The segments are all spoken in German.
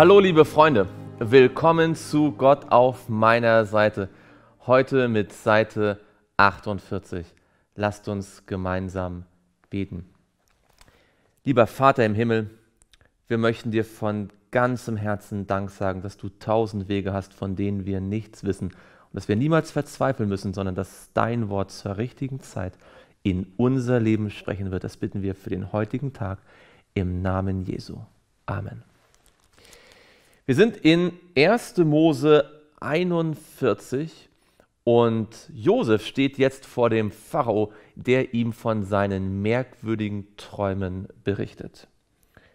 Hallo liebe Freunde, willkommen zu Gott auf meiner Seite. Heute mit Seite 48. Lasst uns gemeinsam beten. Lieber Vater im Himmel, wir möchten dir von ganzem Herzen Dank sagen, dass du tausend Wege hast, von denen wir nichts wissen und dass wir niemals verzweifeln müssen, sondern dass dein Wort zur richtigen Zeit in unser Leben sprechen wird. Das bitten wir für den heutigen Tag im Namen Jesu. Amen. Wir sind in 1. Mose 41 und Josef steht jetzt vor dem Pharao, der ihm von seinen merkwürdigen Träumen berichtet.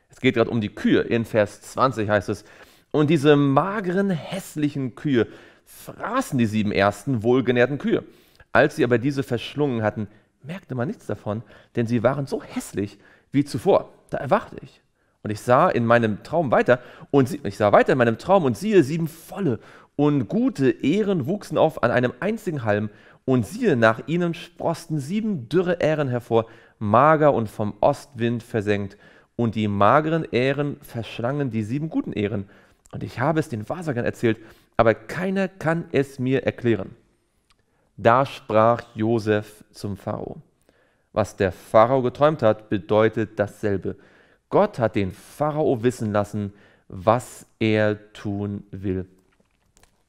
Es geht gerade um die Kühe. In Vers 20 heißt es, und diese mageren, hässlichen Kühe fraßen die sieben ersten wohlgenährten Kühe. Als sie aber diese verschlungen hatten, merkte man nichts davon, denn sie waren so hässlich wie zuvor. Da erwachte ich und ich sah in meinem Traum weiter und sie, ich sah weiter in meinem Traum und siehe, sieben volle und gute Ähren wuchsen auf an einem einzigen Halm und siehe, nach ihnen sprosten sieben dürre Ähren hervor, mager und vom Ostwind versenkt. Und die mageren Ähren verschlangen die sieben guten Ähren. Und ich habe es den Wahrsagern erzählt, aber keiner kann es mir erklären. Da sprach Josef zum Pharao. Was der Pharao geträumt hat, bedeutet dasselbe. Gott hat den Pharao wissen lassen, was er tun will.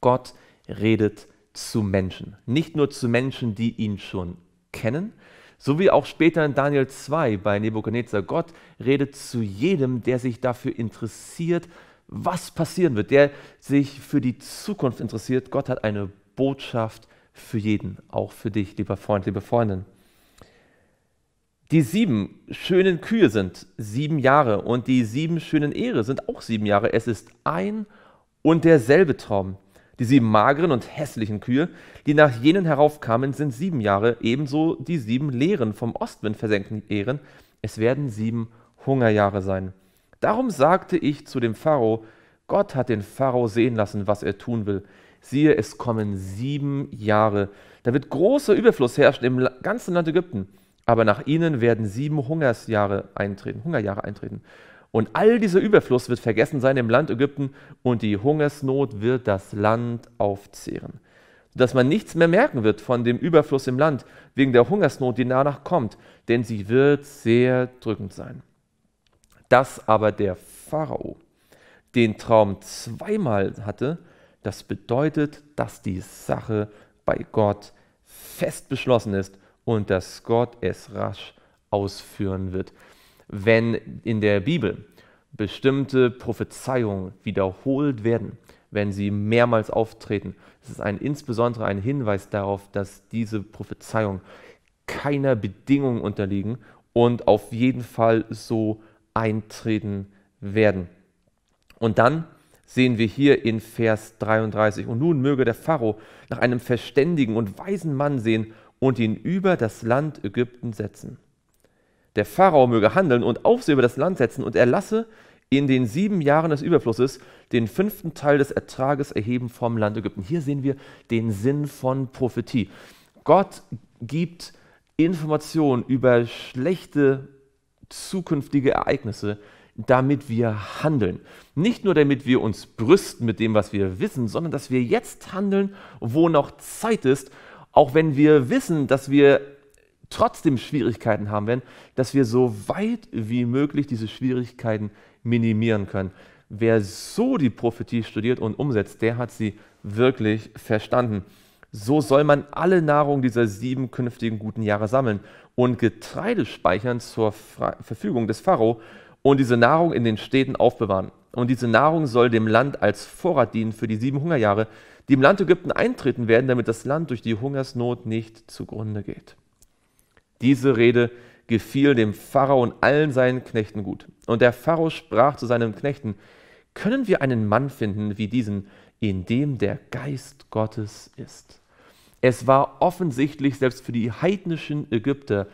Gott redet zu Menschen, nicht nur zu Menschen, die ihn schon kennen, so wie auch später in Daniel 2 bei Nebukadnezar. Gott redet zu jedem, der sich dafür interessiert, was passieren wird, der sich für die Zukunft interessiert. Gott hat eine Botschaft für jeden, auch für dich, lieber Freund, liebe Freundin. Die sieben schönen Kühe sind sieben Jahre und die sieben schönen Ehre sind auch sieben Jahre. Es ist ein und derselbe Traum. Die sieben mageren und hässlichen Kühe, die nach jenen heraufkamen, sind sieben Jahre, ebenso die sieben leeren, vom Ostwind versenkten Ehren. Es werden sieben Hungerjahre sein. Darum sagte ich zu dem Pharao, Gott hat den Pharao sehen lassen, was er tun will. Siehe, es kommen sieben Jahre. Da wird großer Überfluss herrschen im ganzen Land Ägypten aber nach ihnen werden sieben Hungersjahre eintreten, Hungerjahre eintreten. Und all dieser Überfluss wird vergessen sein im Land Ägypten und die Hungersnot wird das Land aufzehren. Dass man nichts mehr merken wird von dem Überfluss im Land wegen der Hungersnot, die danach kommt, denn sie wird sehr drückend sein. Dass aber der Pharao den Traum zweimal hatte, das bedeutet, dass die Sache bei Gott fest beschlossen ist und dass Gott es rasch ausführen wird. Wenn in der Bibel bestimmte Prophezeiungen wiederholt werden, wenn sie mehrmals auftreten, ist es ein, insbesondere ein Hinweis darauf, dass diese Prophezeiungen keiner Bedingung unterliegen und auf jeden Fall so eintreten werden. Und dann sehen wir hier in Vers 33, und nun möge der Pharao nach einem verständigen und weisen Mann sehen, und ihn über das Land Ägypten setzen. Der Pharao möge handeln und Aufseher über das Land setzen und erlasse in den sieben Jahren des Überflusses den fünften Teil des Ertrages erheben vom Land Ägypten. Hier sehen wir den Sinn von Prophetie. Gott gibt Informationen über schlechte zukünftige Ereignisse, damit wir handeln. Nicht nur damit wir uns brüsten mit dem, was wir wissen, sondern dass wir jetzt handeln, wo noch Zeit ist, auch wenn wir wissen, dass wir trotzdem Schwierigkeiten haben werden, dass wir so weit wie möglich diese Schwierigkeiten minimieren können. Wer so die Prophetie studiert und umsetzt, der hat sie wirklich verstanden. So soll man alle Nahrung dieser sieben künftigen guten Jahre sammeln und Getreide speichern zur Verfügung des Pharao und diese Nahrung in den Städten aufbewahren und diese Nahrung soll dem Land als Vorrat dienen für die sieben Hungerjahre, die im Land Ägypten eintreten werden, damit das Land durch die Hungersnot nicht zugrunde geht. Diese Rede gefiel dem Pharao und allen seinen Knechten gut. Und der Pharao sprach zu seinen Knechten, können wir einen Mann finden wie diesen, in dem der Geist Gottes ist? Es war offensichtlich selbst für die heidnischen Ägypter,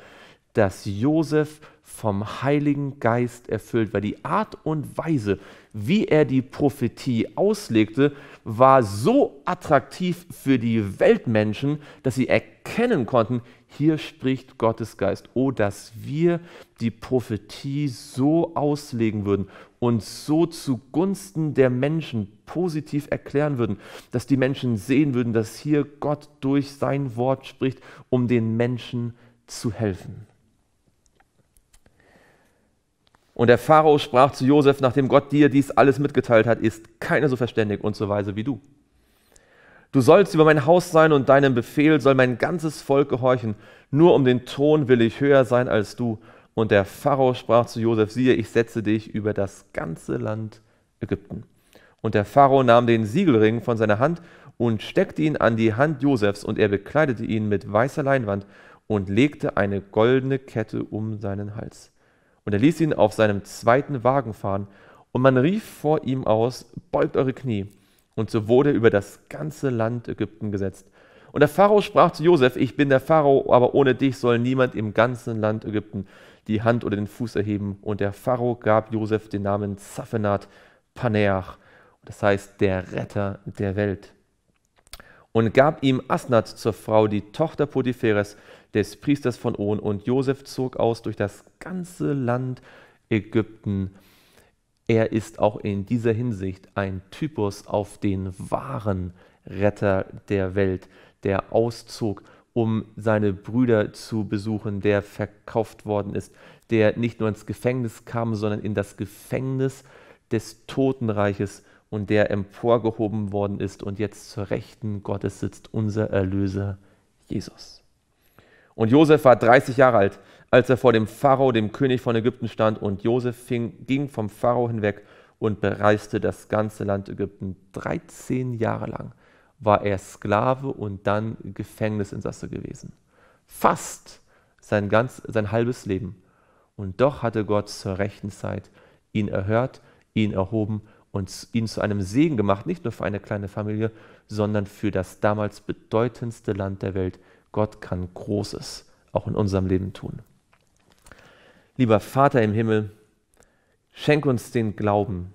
dass Josef vom Heiligen Geist erfüllt war. Die Art und Weise, wie er die Prophetie auslegte, war so attraktiv für die Weltmenschen, dass sie erkennen konnten, hier spricht Gottes Geist. Oh, dass wir die Prophetie so auslegen würden und so zugunsten der Menschen positiv erklären würden, dass die Menschen sehen würden, dass hier Gott durch sein Wort spricht, um den Menschen zu helfen. Und der Pharao sprach zu Josef, nachdem Gott dir dies alles mitgeteilt hat, ist keiner so verständig und so weise wie du. Du sollst über mein Haus sein und deinem Befehl soll mein ganzes Volk gehorchen. Nur um den Thron will ich höher sein als du. Und der Pharao sprach zu Josef, siehe, ich setze dich über das ganze Land Ägypten. Und der Pharao nahm den Siegelring von seiner Hand und steckte ihn an die Hand Josefs und er bekleidete ihn mit weißer Leinwand und legte eine goldene Kette um seinen Hals. Und er ließ ihn auf seinem zweiten Wagen fahren. Und man rief vor ihm aus, beugt eure Knie. Und so wurde über das ganze Land Ägypten gesetzt. Und der Pharao sprach zu Josef, ich bin der Pharao, aber ohne dich soll niemand im ganzen Land Ägypten die Hand oder den Fuß erheben. Und der Pharao gab Josef den Namen Zaphenat Paneach, das heißt der Retter der Welt und gab ihm Asnat zur Frau, die Tochter Potipheres, des Priesters von On. Und Josef zog aus durch das ganze Land Ägypten. Er ist auch in dieser Hinsicht ein Typus auf den wahren Retter der Welt, der auszog, um seine Brüder zu besuchen, der verkauft worden ist, der nicht nur ins Gefängnis kam, sondern in das Gefängnis des Totenreiches und der emporgehoben worden ist und jetzt zur Rechten Gottes sitzt, unser Erlöser Jesus. Und Josef war 30 Jahre alt, als er vor dem Pharao, dem König von Ägypten, stand. Und Josef fing, ging vom Pharao hinweg und bereiste das ganze Land Ägypten. 13 Jahre lang war er Sklave und dann Gefängnisinsasse gewesen. Fast sein, ganz, sein halbes Leben. Und doch hatte Gott zur rechten Zeit ihn erhört, ihn erhoben und ihn zu einem Segen gemacht, nicht nur für eine kleine Familie, sondern für das damals bedeutendste Land der Welt. Gott kann Großes auch in unserem Leben tun. Lieber Vater im Himmel, schenk uns den Glauben,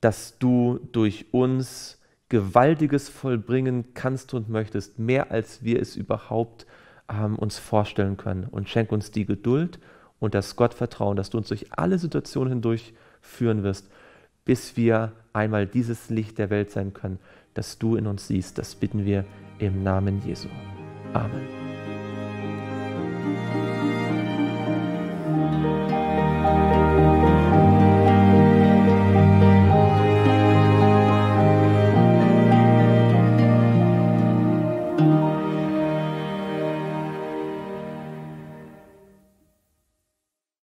dass du durch uns Gewaltiges vollbringen kannst und möchtest, mehr als wir es überhaupt ähm, uns vorstellen können. Und schenk uns die Geduld und das Gottvertrauen, dass du uns durch alle Situationen hindurch führen wirst bis wir einmal dieses Licht der Welt sein können, das du in uns siehst. Das bitten wir im Namen Jesu. Amen.